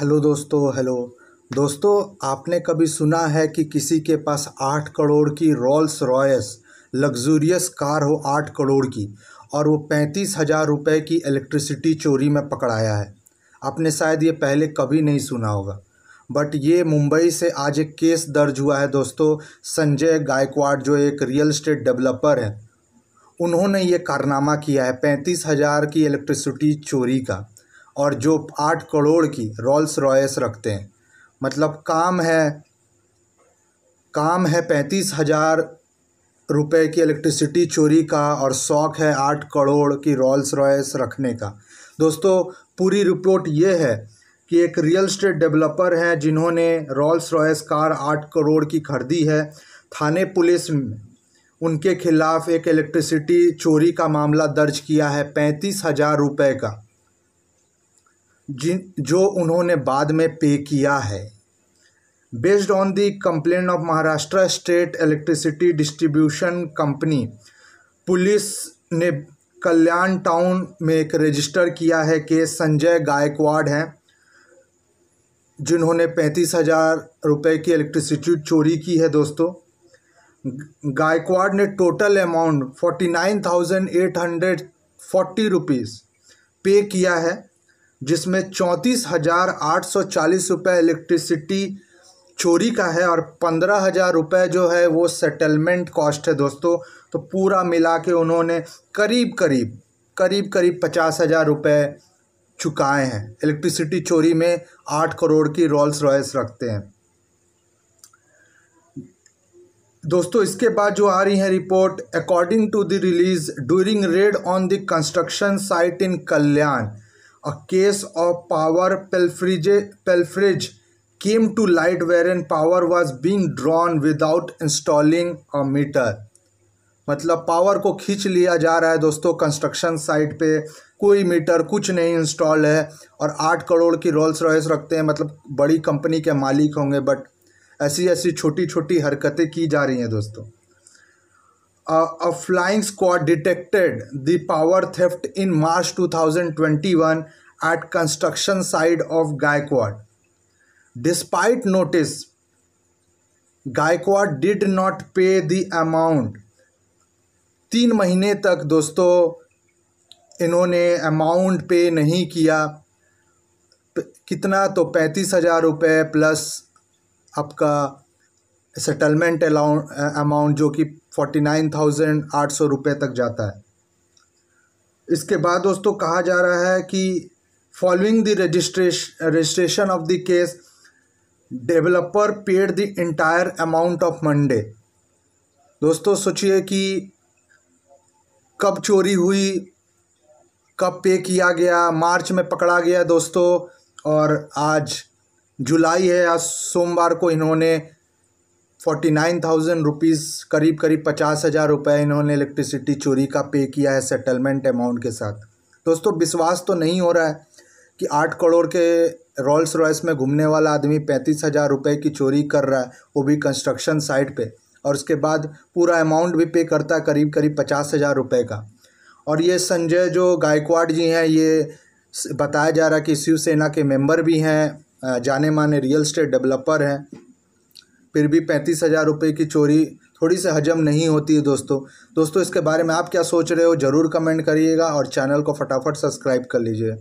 Hello दोस्तों hello दोस्तों आपने कभी सुना है कि किसी के पास आठ करोड़ की रोल्स रॉयस लग्जूरियस कार हो आठ करोड़ की और वो पैंतीस हज़ार रुपये की इलेक्ट्रिसिटी चोरी में पकड़ाया है आपने शायद ये पहले कभी नहीं सुना होगा बट ये मुंबई से आज एक केस दर्ज हुआ है दोस्तों संजय गायकवाड जो एक रियल इस्टेट डेवलपर है उन्होंने ये कारनामा किया है पैंतीस हज़ार की इलेक्ट्रिसिटी चोरी का और जो आठ करोड़ की रॉल्स रॉयस रखते हैं मतलब काम है काम है पैंतीस हज़ार रुपए की इलेक्ट्रिसिटी चोरी का और शौक है आठ करोड़ की रॉल्स रॉयस रखने का दोस्तों पूरी रिपोर्ट ये है कि एक रियल स्टेट डेवलपर हैं जिन्होंने रोल्स रॉयस कार आठ करोड़ की खरीदी है थाने पुलिस उनके खिलाफ एक इलेक्ट्रिसिटी चोरी का मामला दर्ज किया है पैंतीस हज़ार रुपये का जिन जो उन्होंने बाद में पे किया है based on the complaint of Maharashtra state electricity distribution company police ने कल्याण टाउन में एक रजिस्टर किया है कि संजय गायकवाड़ हैं जिन्होंने पैंतीस हज़ार रुपये की इलेक्ट्रिसिटी चोरी की है दोस्तों गायकवाड़ ने total amount forty nine thousand eight hundred forty rupees pay किया है जिसमें चौंतीस हज़ार आठ सौ चालीस रुपये इलेक्ट्रिसिटी चोरी का है और पंद्रह हज़ार रुपये जो है वो सेटलमेंट कॉस्ट है दोस्तों तो पूरा मिला के उन्होंने करीब करीब करीब करीब पचास हज़ार रुपये चुकाए हैं इलेक्ट्रिसिटी चोरी में आठ करोड़ की रोल्स रॉयस रखते हैं दोस्तों इसके बाद जो आ रही है report according to the release during raid on the construction site in Kalyan a case of power of pilferage came to light where an power was being drawn without installing a meter मतलब power को खींच लिया जा रहा है दोस्तों construction site पे कोई मीटर कुछ नहीं इंस्टॉल है और आठ करोड़ की रोल्स रॉयस रखते हैं मतलब बड़ी कंपनी के मालिक होंगे बट ऐसी ऐसी छोटी छोटी हरकतें की जा रही हैं दोस्तों a flying squad detected the power theft in March 2021 at construction site of Gaikwad. Despite notice, Gaikwad did not pay the amount. तीन महीने तक दोस्तों इन्होंने अमाउंट पे नहीं किया कितना तो पैंतीस हज़ार रुपये प्लस आपका सेटलमेंट अमाउंट जो कि फोर्टी नाइन थाउजेंड आठ सौ रुपये तक जाता है इसके बाद दोस्तों कहा जा रहा है कि following the registration registration of the case developer paid the entire amount of money दोस्तों सोचिए कि कब चोरी हुई कब पे किया गया मार्च में पकड़ा गया दोस्तों और आज जुलाई है आज सोमवार को इन्होंने फोर्टी नाइन थाउजेंड रुपीज़ करीब करीब पचास हज़ार रुपये इन्होंने इलेक्ट्रिसिटी चोरी का पे किया है सेटलमेंट अमाउंट के साथ दोस्तों विश्वास तो नहीं हो रहा है कि आठ करोड़ के रॉल्स रॉयस में घूमने वाला आदमी पैंतीस हज़ार रुपये की चोरी कर रहा है वो भी कंस्ट्रक्शन साइट पे और उसके बाद पूरा अमाउंट भी पे करता है करीब करीब पचास हज़ार रुपये का और ये संजय जो गायकवाड जी हैं ये बताया जा रहा है कि शिवसेना के मेंबर भी हैं जाने माने रियल स्टेट डेवलपर हैं फिर भी पैंतीस हज़ार रुपये की चोरी थोड़ी सी हजम नहीं होती है दोस्तों दोस्तों इसके बारे में आप क्या सोच रहे हो ज़रूर कमेंट करिएगा और चैनल को फटाफट सब्सक्राइब कर लीजिए